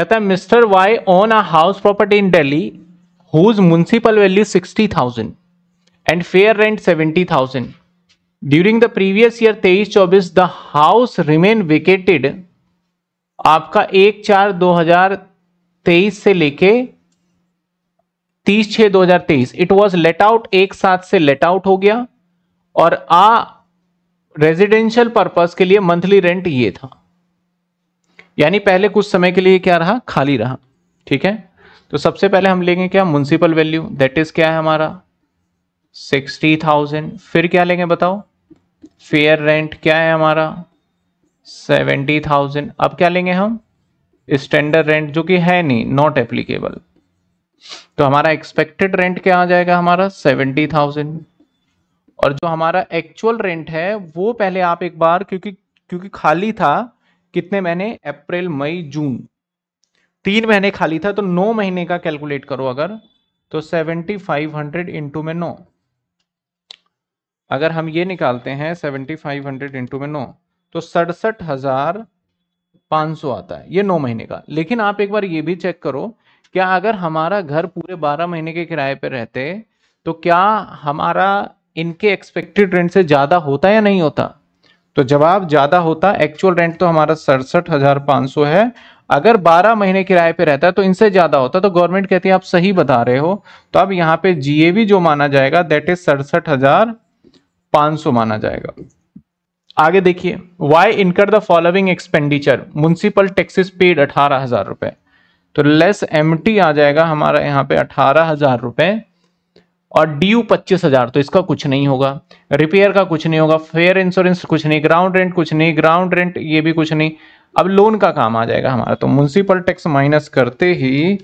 कहता है mister Y own a house property in Delhi whose municipal value sixty thousand and fair rent seventy thousand during the previous year तेईस चौबीस the house remain vacated आपका एक चार दो हजार तेईस से लेके तीस छः दो हजार तेईस इट वॉज लेट आउट एक साथ से लेट आउट हो गया और आ रेजिडेंशियल पर्पज के लिए मंथली रेंट ये था यानी पहले कुछ समय के लिए क्या रहा खाली रहा ठीक है तो सबसे पहले हम लेंगे क्या म्यूनसिपल वैल्यू दैट इज क्या है हमारा सिक्सटी थाउजेंड फिर क्या लेंगे बताओ फेयर रेंट क्या है हमारा सेवेंटी थाउजेंड अब क्या लेंगे हम स्टैंडर्ड रेंट जो कि है नहीं नॉट एप्लीकेबल तो हमारा एक्सपेक्टेड रेंट क्या आ जाएगा हमारा सेवेंटी थाउजेंड और जो हमारा एक्चुअल रेंट है वो पहले आप एक बार क्योंकि क्योंकि खाली था कितने महीने अप्रैल मई जून तीन महीने खाली था तो नौ महीने का कैलकुलेट करो अगर तो सेवेंटी फाइव हंड्रेड इंटू में नौ अगर हम ये निकालते हैं सेवेंटी फाइव हंड्रेड इंटू में नौ तो सड़सठ हजार पाँच सौ आता है ये नौ महीने का लेकिन आप एक बार ये भी चेक करो क्या अगर हमारा घर पूरे बारह महीने के किराए पर रहते तो क्या हमारा इनके एक्सपेक्टेड रेंट से ज़्यादा होता या नहीं होता तो जवाब ज़्यादा होता एक्चुअल रेंट तो हमारा सड़सठ हज़ार पांच सौ है अगर 12 महीने किराए पे रहता है तो इनसे ज़्यादा होता तो गवर्नमेंट कहती है आप सही बता रहे हो तो अब यहाँ पे जीएवी जो माना जाएगा दैट इज सड़सठ हज़ार पांच सौ माना जाएगा आगे देखिए Y incurred the following expenditure municipal taxes paid अठारह हज़ार रुपए तो लेस एम आ जाएगा हमारा यहाँ पे अठारह हज़ार रुपए और डी यू पच्चीस हजार तो इसका कुछ नहीं होगा रिपेयर का कुछ नहीं होगा फेयर इंश्योरेंस कुछ नहीं ग्राउंड रेंट कुछ नहीं ग्राउंड रेंट ये भी कुछ नहीं अब लोन का काम आ जाएगा हमारा तो म्यूनसिपल टैक्स माइनस करते ही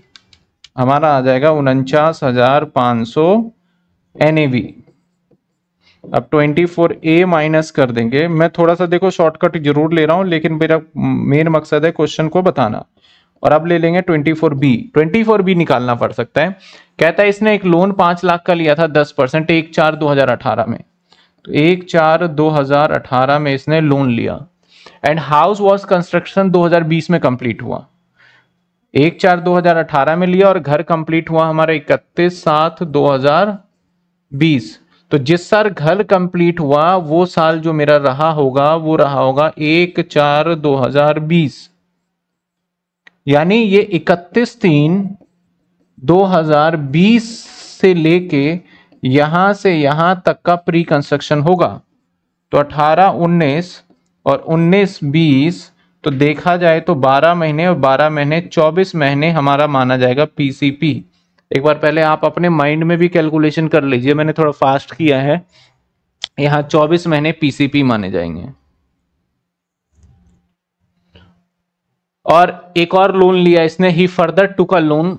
हमारा आ जाएगा उनचास हजार पाँच सौ एन ए वी अब 24 ए माइनस कर देंगे मैं थोड़ा सा देखो शॉर्टकट जरूर ले रहा हूँ लेकिन मेरा मेन मकसद है क्वेश्चन को बताना और अब ले लेंगे बी फोर बी निकालना पड़ सकता है कहता है इसने एक लोन पांच लाख का लिया था दस परसेंट एक चार 2018 में तो एक चार 2018 में इसने लोन लिया एंड हाउस वॉज कंस्ट्रक्शन 2020 में कंप्लीट हुआ एक चार 2018 में लिया और घर कंप्लीट हुआ हमारा इकतीस सात 2020 तो जिस साल घर कंप्लीट हुआ वो साल जो मेरा रहा होगा वो रहा होगा एक चार बीस यानी ये 31 तीन 2020 से लेके यहां से यहां तक का प्री कंस्ट्रक्शन होगा तो 18 19 और 19 20 तो देखा जाए तो 12 महीने और 12 महीने 24 महीने हमारा माना जाएगा पीसीपी एक बार पहले आप अपने माइंड में भी कैलकुलेशन कर लीजिए मैंने थोड़ा फास्ट किया है यहाँ 24 महीने पीसीपी माने जाएंगे और एक और लोन लिया इसने ही फर्दर टुक अ लोन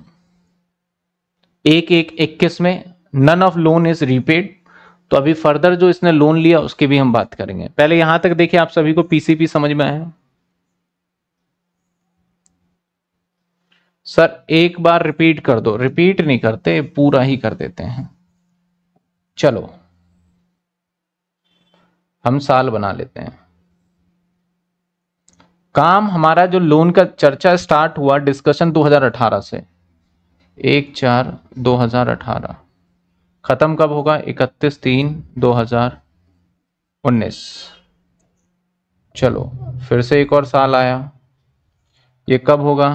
एक एक इक्कीस में none of loan is repaid तो अभी फर्दर जो इसने लोन लिया उसके भी हम बात करेंगे पहले यहां तक देखिए आप सभी को पीसीपी समझ में आया सर एक बार रिपीट कर दो रिपीट नहीं करते पूरा ही कर देते हैं चलो हम साल बना लेते हैं काम हमारा जो लोन का चर्चा स्टार्ट हुआ डिस्कशन 2018 से एक चार 2018 खत्म कब होगा 31 तीन 2019 चलो फिर से एक और साल आया ये कब होगा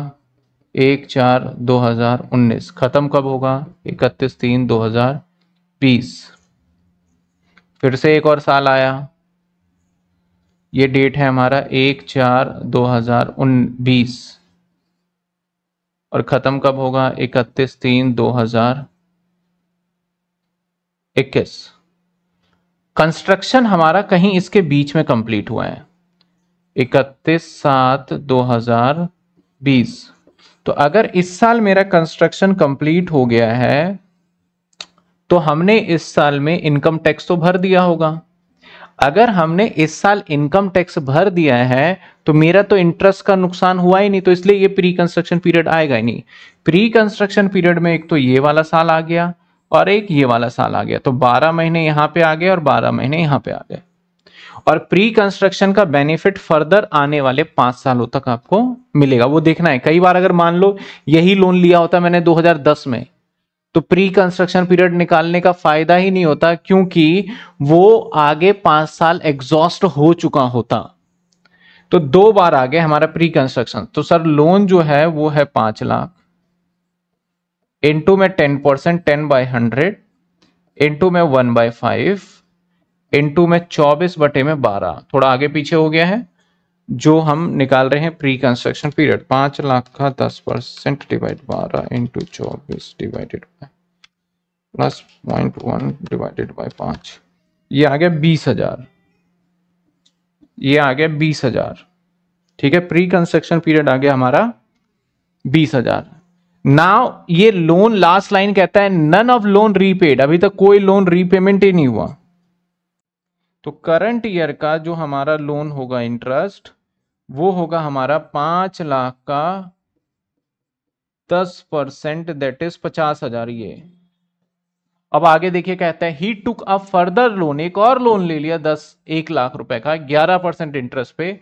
एक चार 2019 खत्म कब होगा 31 तीन 2020 फिर से एक और साल आया ये डेट है हमारा एक चार दो हज़ार बीस और ख़त्म कब होगा इकतीस तीन दो हज़ार इक्कीस कंस्ट्रक्शन हमारा कहीं इसके बीच में कंप्लीट हुआ है इकतीस सात दो हज़ार बीस तो अगर इस साल मेरा कंस्ट्रक्शन कंप्लीट हो गया है तो हमने इस साल में इनकम टैक्स तो भर दिया होगा अगर हमने इस साल इनकम टैक्स भर दिया है तो मेरा तो इंटरेस्ट का नुकसान हुआ ही नहीं तो इसलिए ये प्री कंस्ट्रक्शन पीरियड आएगा ही नहीं प्री कंस्ट्रक्शन पीरियड में एक तो ये वाला साल आ गया और एक ये वाला साल आ गया तो 12 महीने यहाँ पे आ गए और 12 महीने यहाँ पे आ गए और प्री कंस्ट्रक्शन का बेनिफिट फर्दर आने वाले पांच सालों तक आपको मिलेगा वो देखना है कई बार अगर मान लो यही लोन लिया होता मैंने दो में तो प्री कंस्ट्रक्शन पीरियड निकालने का फायदा ही नहीं होता क्योंकि वो आगे पांच साल एग्जॉस्ट हो चुका होता तो दो बार आगे हमारा प्री कंस्ट्रक्शन तो सर लोन जो है वो है पांच लाख इंटू में ten percent ten by hundred into में वन बाय फाइव इंटू में चौबीस बटे में बारह थोड़ा आगे पीछे हो गया है जो हम निकाल रहे हैं प्री कंस्ट्रक्शन पीरियड पांच लाख का दस परसेंट डिवाइड बारह इंटू चौबीस divided by plus point one divided by पांच ये आ गया बीस हजार ये आ गया बीस हजार ठीक है प्री कंस्ट्रक्शन पीरियड आ गया हमारा बीस हजार नाउ ये लोन लास्ट लाइन कहता है नन ऑफ लोन रीपेड अभी तक कोई लोन रीपेमेंट ही नहीं हुआ तो करंट ईयर का जो हमारा लोन होगा इंटरेस्ट वो होगा हमारा पांच लाख का दस परसेंट दैट इज पचास हजार ये अब आगे देखिए कहता है ही टुक अ फर्दर लोन एक और लोन ले लिया दस एक लाख रुपए का ग्यारह परसेंट इंटरेस्ट पे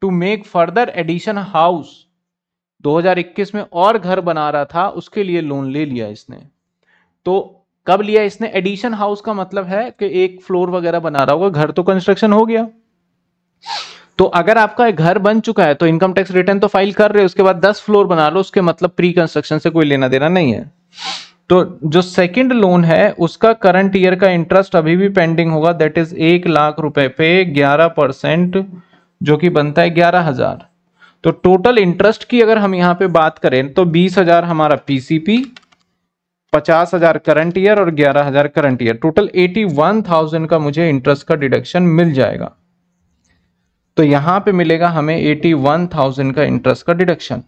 to make further addition house 2021 में और घर बना रहा था उसके लिए लोन ले लिया इसने तो कब लिया इसने एडिशन हाउस का मतलब है कि एक फ्लोर वगैरह बना रहा होगा घर तो कंस्ट्रक्शन हो गया तो अगर आपका घर बन चुका है तो इनकम टैक्स रिटर्न तो फाइल कर रहे हो उसके बाद दस फ्लोर बना लो उसके मतलब प्री कंस्ट्रक्शन से कोई लेना देना नहीं है तो जो सेकंड लोन है उसका करंट ईयर का इंटरेस्ट अभी भी पेंडिंग होगा दैट इज एक लाख रुपए पे ग्यारह परसेंट जो कि बनता है ग्यारह हजार तो टोटल इंटरेस्ट की अगर हम यहाँ पे बात करें तो बीस हजार हमारा पीसीपी पचास हजार करंट ईयर और ग्यारह हजार current year total eighty one thousand का मुझे इंटरेस्ट का डिडक्शन मिल जाएगा तो यहां पे मिलेगा हमें एटी वन थाउजेंड का इंटरेस्ट का डिडक्शन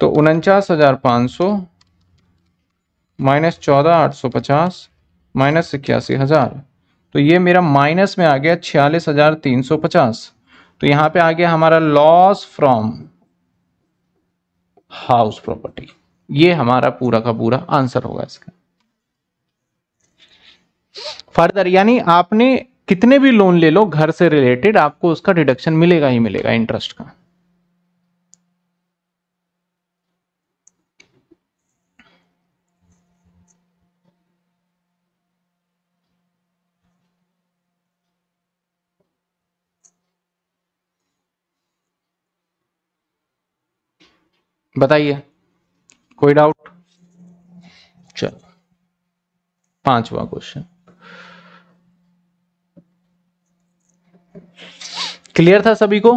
तो उनचास हज़ार पांच सौ माइनस चौदह आठ सौ पचास माइनस इक्यासी हज़ार तो ये मेरा माइनस में आ गया छियालीस हज़ार तीन सौ पचास तो यहां पे आ गया हमारा लॉस फ्रॉम हाउस प्रॉपर्टी ये हमारा पूरा का पूरा आंसर होगा इसका फर्दर यानी आपने कितने भी लोन ले लो घर से रिलेटेड आपको उसका डिडक्शन मिलेगा ही मिलेगा इंटरेस्ट का बताइए कोई डाउट चलो पांचवा क्वेश्चन क्लियर था सभी को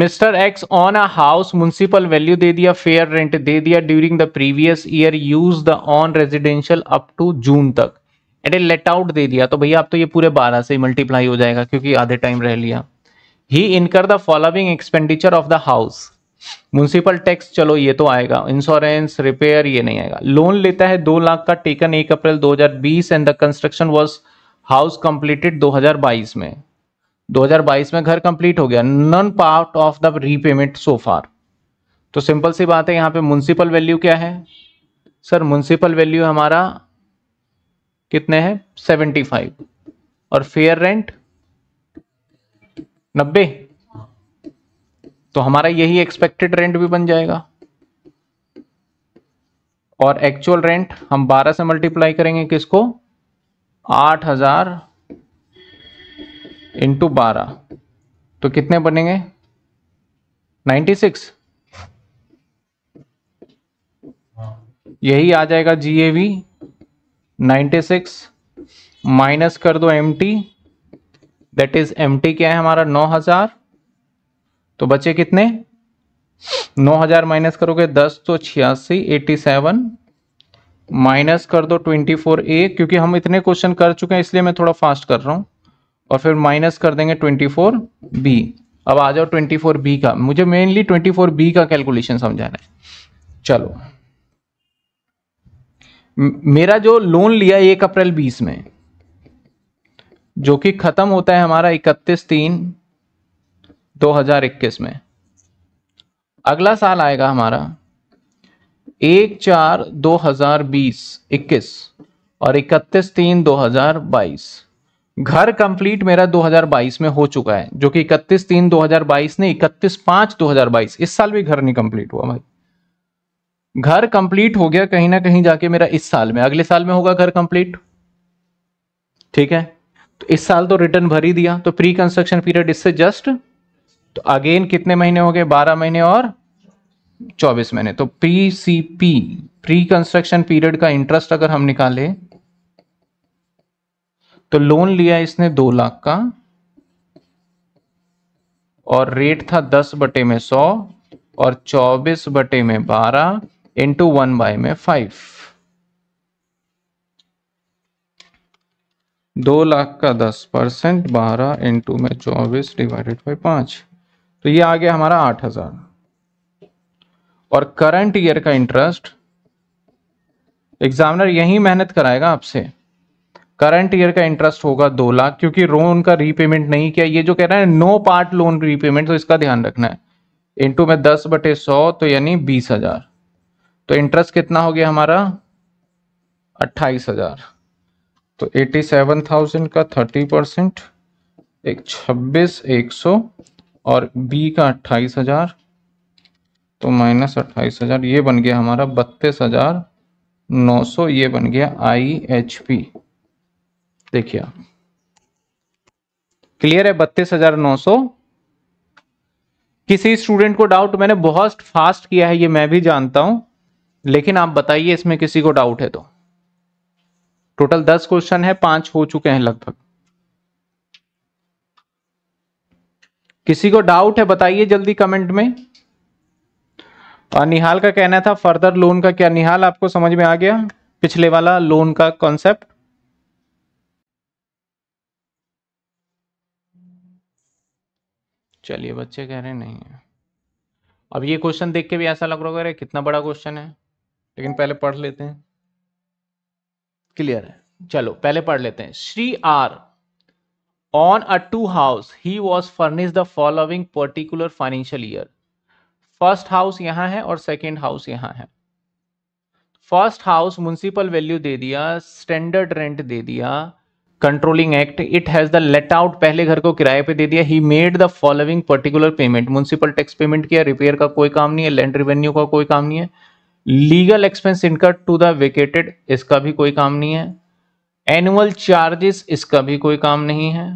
mister X own a house municipal value दे दिया फेयर रेंट दे दिया during the previous year use the own residential up to June तक एंड लेट आउट दे दिया तो भैया आप तो ये पूरे बारह से मल्टीप्लाई हो जाएगा क्योंकि आधे टाइम रह लिया ही incurred the following expenditure of the house municipal tax चलो ये तो आएगा इंश्योरेंस रिपेयर ये नहीं आएगा लोन लेता है दो लाख का टेकन एक April 2020 and the construction was house completed 2022 में 2022 में घर कंप्लीट हो गया none part of the repayment so far तो सिंपल सी बात है यहाँ पे म्यूनसिपल वैल्यू क्या है सर म्यूनसिपल वैल्यू हमारा कितने हैं 75 और फेयर रेंट 90 तो हमारा यही एक्सपेक्टेड रेंट भी बन जाएगा और एक्चुअल रेंट हम 12 से मल्टीप्लाई करेंगे किसको आठ हज़ार इंटू बारह तो कितने बनेंगे नाइन्टी सिक्स यही आ जाएगा G A V ninety six minus कर दो M T that is M T क्या है हमारा नौ हजार तो बचे कितने नौ हजार माइनस करोगे दस तो छियासी एटी सेवन माइनस कर दो ट्वेंटी फोर ए क्योंकि हम इतने क्वेश्चन कर चुके हैं इसलिए मैं थोड़ा फास्ट कर रहा हूँ और फिर माइनस कर देंगे ट्वेंटी फोर बी अब आ जाओ ट्वेंटी फोर बी का मुझे मेनली ट्वेंटी फोर बी का कैलकुलेशन समझाना है चलो मेरा जो लोन लिया एक अप्रैल बीस में जो कि खत्म होता है हमारा इकतीस तीन 2021 में अगला साल आएगा हमारा एक चार दो हजार बीस इक्कीस और इकतीस तीन दो हजार बाईस घर कंप्लीट मेरा 2022 में हो चुका है जो कि इकतीस तीन 2022 ने इकतीस पांच 2022 इस साल भी घर नहीं कंप्लीट हुआ भाई घर कंप्लीट हो गया कहीं ना कहीं जाके मेरा इस साल में अगले साल में होगा घर कंप्लीट ठीक है तो इस साल तो रिटर्न भर ही दिया तो प्री कंस्ट्रक्शन पीरियड इससे जस्ट तो अगेन कितने महीने हो गए बारह महीने और चौबीस महीने तो P C P pre construction period का इंटरेस्ट अगर हम निकाले तो लोन लिया इसने दो लाख का और रेट था दस बटे में सौ और चौबीस बटे में बारह इंटू वन बाई में फाइव दो लाख का दस परसेंट बारह इंटू में चौबीस डिवाइडेड बाई पांच तो ये आ गया हमारा आठ हजार और करंट ईयर का इंटरेस्ट एग्जामिनर यही मेहनत कराएगा आपसे करंट ईयर का इंटरेस्ट होगा दो लाख क्योंकि लोन का रीपेमेंट नहीं किया ये जो कह रहा है नो पार्ट लोन रीपेमेंट तो इसका ध्यान रखना है इंटू में दस बटे सौ तो यानी बीस हजार तो इंटरेस्ट कितना हो गया हमारा अट्ठाईस हजार तो एटी सेवन थाउजेंड का थर्टी परसेंट एक छब्बीस एक सौ और बी का अट्ठाईस हजार तो माइनस अट्ठाईस हज़ार ये बन गया हमारा बत्तीस हज़ार नौ सौ ये बन गया आई एच पी देखिए क्लियर है बत्तीस हज़ार नौ सौ किसी स्टूडेंट को डाउट मैंने बहुत फास्ट किया है ये मैं भी जानता हूं लेकिन आप बताइए इसमें किसी को डाउट है तो टोटल दस क्वेश्चन है पांच हो चुके हैं लगभग किसी को डाउट है बताइए जल्दी कमेंट में और निहाल का कहना था फर्दर लोन का क्या निहाल आपको समझ में आ गया पिछले वाला लोन का कॉन्सेप्ट चलिए बच्चे कह रहे नहीं है अब ये क्वेश्चन देख के भी ऐसा लग रहा है कितना बड़ा क्वेश्चन है लेकिन पहले पढ़ लेते हैं क्लियर है चलो पहले पढ़ लेते हैं Shri R own a two house he was furnish the following particular financial year first house यहां है और सेकेंड हाउस यहां है फर्स्ट हाउस म्यूनसिपल वैल्यू दे दिया स्टैंडर्ड रेंट दे दिया controlling act it has the let out पहले घर को किराए पे दे दिया he made the following particular payment municipal tax payment किया रिपेयर का कोई काम नहीं है लैंड रिवेन्यू का कोई काम नहीं है legal expense incurred to the vacated इसका भी कोई काम नहीं है एनुअल चार्जेस इसका भी कोई काम नहीं है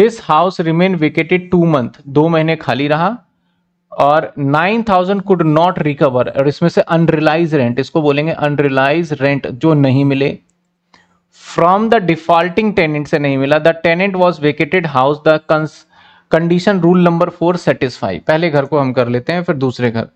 this house remain vacated two month दो महीने खाली रहा और 9000 कुड नॉट रिकवर और इसमें से अनरिलाइज रेंट इसको बोलेंगे अनरिलाइज रेंट जो नहीं मिले फ्रॉम द डिफॉल्टिंग टेनेंट से नहीं मिला the tenant was vacated house the condition rule number four satisfy पहले घर को हम कर लेते हैं फिर दूसरे घर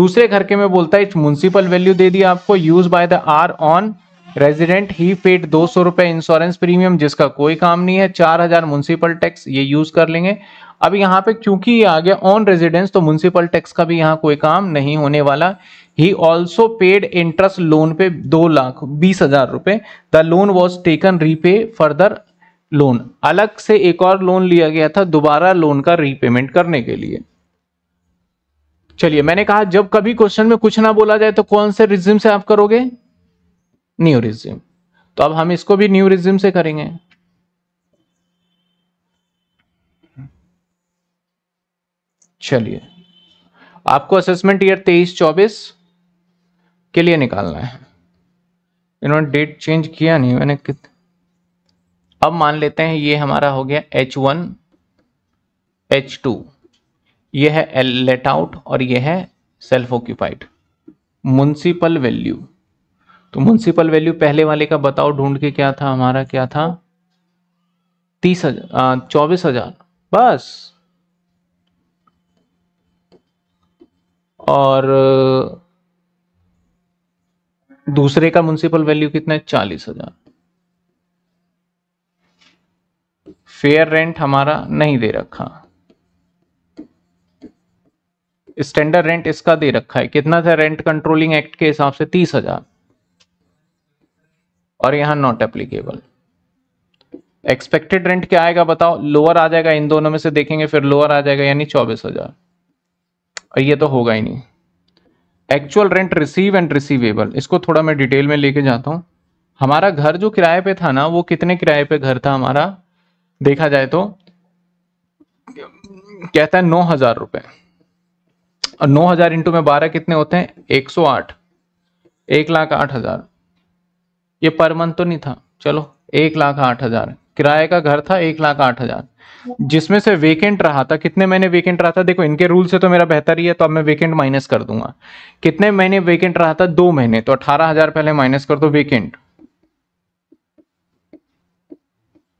दूसरे घर के में बोलता है म्यूनसिपल वैल्यू दे दी आपको use by the R own resident he paid दो सौ रुपए इंश्योरेंस प्रीमियम जिसका कोई काम नहीं है चार हजार म्यूनसिपल टैक्स ये यूज कर लेंगे अब यहाँ पे क्योंकि ये आ गया ऑन रेजिडेंस तो म्यूनसिपल टैक्स का भी यहाँ कोई काम नहीं होने वाला he also paid interest loan पे दो लाख बीस हजार रुपए the loan was taken repay further loan अलग से एक और लोन लिया गया था दोबारा लोन का रीपेमेंट करने के लिए चलिए मैंने कहा जब कभी क्वेश्चन में कुछ ना बोला जाए तो कौन से रिज्यूम से आप करोगे न्यूरिज्म तो अब हम इसको भी न्यू से करेंगे चलिए आपको असेसमेंट ईयर तेईस चौबीस के लिए निकालना है इन्होंने डेट चेंज किया नहीं मैंने कित अब मान लेते हैं ये हमारा हो गया एच वन एच टू ये है लेट आउट और ये है सेल्फ ऑक्यूपाइड म्यूनसिपल वैल्यू तो म्यूनसिपल वैल्यू पहले वाले का बताओ ढूंढ के क्या था हमारा क्या था तीस हजार चौबीस हजार बस और दूसरे का म्यूनसिपल वैल्यू कितना है चालीस हजार फेयर रेंट हमारा नहीं दे रखा स्टैंडर्ड रेंट इसका दे रखा है कितना था रेंट कंट्रोलिंग एक्ट के हिसाब से तीस हजार और यहाँ नॉट एप्लीकेबल एक्सपेक्टेड रेंट क्या आएगा बताओ लोअर आ जाएगा इन दोनों में से देखेंगे फिर लोअर आ जाएगा यानी चौबीस हजार और ये तो होगा ही नहीं actual rent receive and receivable इसको थोड़ा मैं डिटेल में लेके जाता हूँ हमारा घर जो किराए पे था ना वो कितने किराए पे घर था हमारा देखा जाए तो कहता है नौ हजार रुपये और नौ हजार इंटू में बारह कितने होते हैं एक सौ आठ एक लाख आठ हजार ये पर मंथ तो नहीं था चलो एक लाख आठ हजार किराए का घर था एक लाख आठ हजार जिसमें से वेकेंट रहा था कितने महीने वेकेंट रहा था देखो इनके रूल से तो मेरा बेहतर ही है तो अब मैं वेकेंट माइनस कर दूंगा कितने महीने वेकेंट रहा था दो महीने तो अठारह हजार पहले माइनस कर दो वेकेंट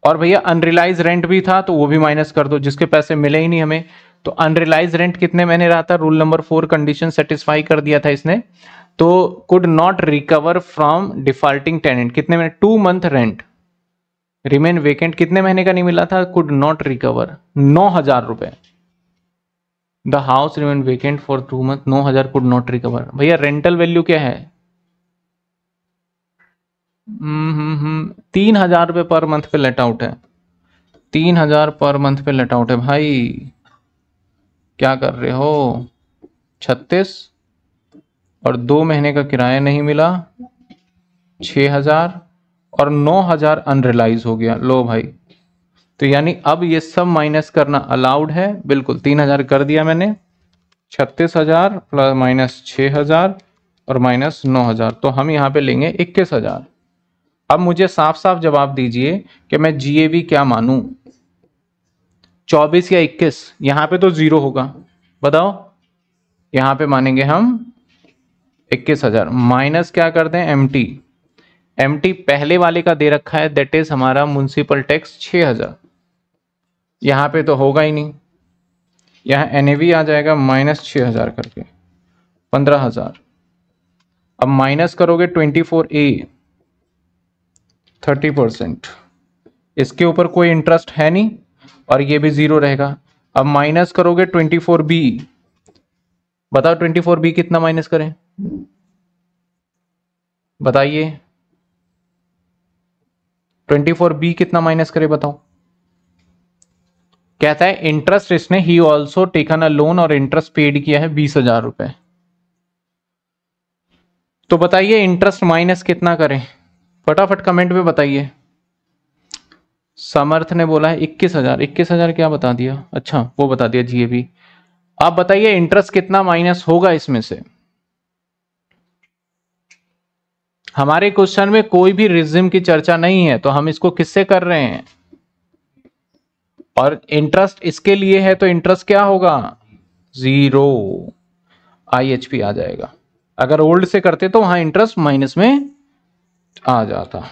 और भैया अनरिलाइज रेंट भी था तो वो भी माइनस कर दो जिसके पैसे मिले ही नहीं हमें तो अनरिलाइज रेंट कितने महीने रहा था rule number four condition satisfy कर दिया था इसने तो could not recover from defaulting tenant कितने महीने two month rent remain vacant कितने महीने का नहीं मिला था कुड नॉट रिकवर नौ हजार रुपए the house remain vacant for two month नौ हजार कुड नॉट रिकवर भैया रेंटल वैल्यू क्या हम्म, हम्म, हम्म. है तीन हजार रुपए पर मंथ पे लेट आउट है तीन हजार पर मंथ पे लेट आउट है भाई क्या कर रहे हो छत्तीस और दो महीने का किराया नहीं मिला छः हज़ार और नौ हज़ार अनरिलाइज हो गया लो भाई तो यानी अब ये सब माइनस करना अलाउड है बिल्कुल तीन हज़ार कर दिया मैंने छत्तीस हज़ार प्लस माइनस छः हज़ार और माइनस नौ हज़ार तो हम यहाँ पे लेंगे इक्कीस हज़ार अब मुझे साफ साफ जवाब दीजिए कि मैं जीएबी क्या मानू चौबीस या इक्कीस यहाँ पे तो ज़ीरो होगा बताओ यहाँ पे मानेंगे हम इक्कीस हजार माइनस क्या करते हैं एम टी एम टी पहले वाले का दे रखा है दैट इज हमारा म्यूनसिपल टैक्स छ हजार यहाँ पे तो होगा ही नहीं यहाँ एन आ जाएगा माइनस छ हजार करके पंद्रह हजार अब माइनस करोगे twenty four A thirty percent इसके ऊपर कोई इंटरेस्ट है नहीं और ये भी ज़ीरो रहेगा अब माइनस करोगे ट्वेंटी फोर बी बताओ ट्वेंटी फोर बी कितना माइनस करें बताइए 24b कितना माइनस करे बताओ कहता है इंटरेस्ट इसने ही ऑल्सो टेकन अ लोन और इंटरेस्ट पेड किया है बीस हजार रुपए तो बताइए इंटरेस्ट माइनस कितना करें फटाफट कमेंट में बताइए समर्थ ने बोला है इक्कीस हजार इक्कीस हजार क्या बता दिया अच्छा वो बता दिया जी भी आप बताइए इंटरेस्ट कितना माइनस होगा इसमें से हमारे क्वेश्चन में कोई भी रिज्यूम की चर्चा नहीं है तो हम इसको किससे कर रहे हैं और इंटरेस्ट इसके लिए है तो इंटरेस्ट क्या होगा जीरो आईएचपी आ जाएगा अगर ओल्ड से करते तो वहां इंटरेस्ट माइनस में आ जाता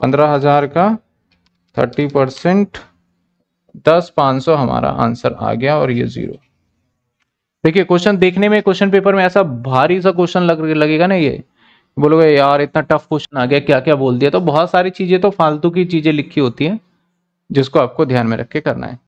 पंद्रह हजार का थर्टी परसेंट दस पांच सौ हमारा आंसर आ गया और ये जीरो देखिए क्वेश्चन देखने में क्वेश्चन पेपर में ऐसा भारी सा क्वेश्चन लग लगेगा ना ये बोलोगे यार इतना टफ क्वेश्चन आ गया क्या क्या बोल दिया तो बहुत सारी चीजें तो फालतू की चीजें लिखी होती हैं जिसको आपको ध्यान में रख के करना है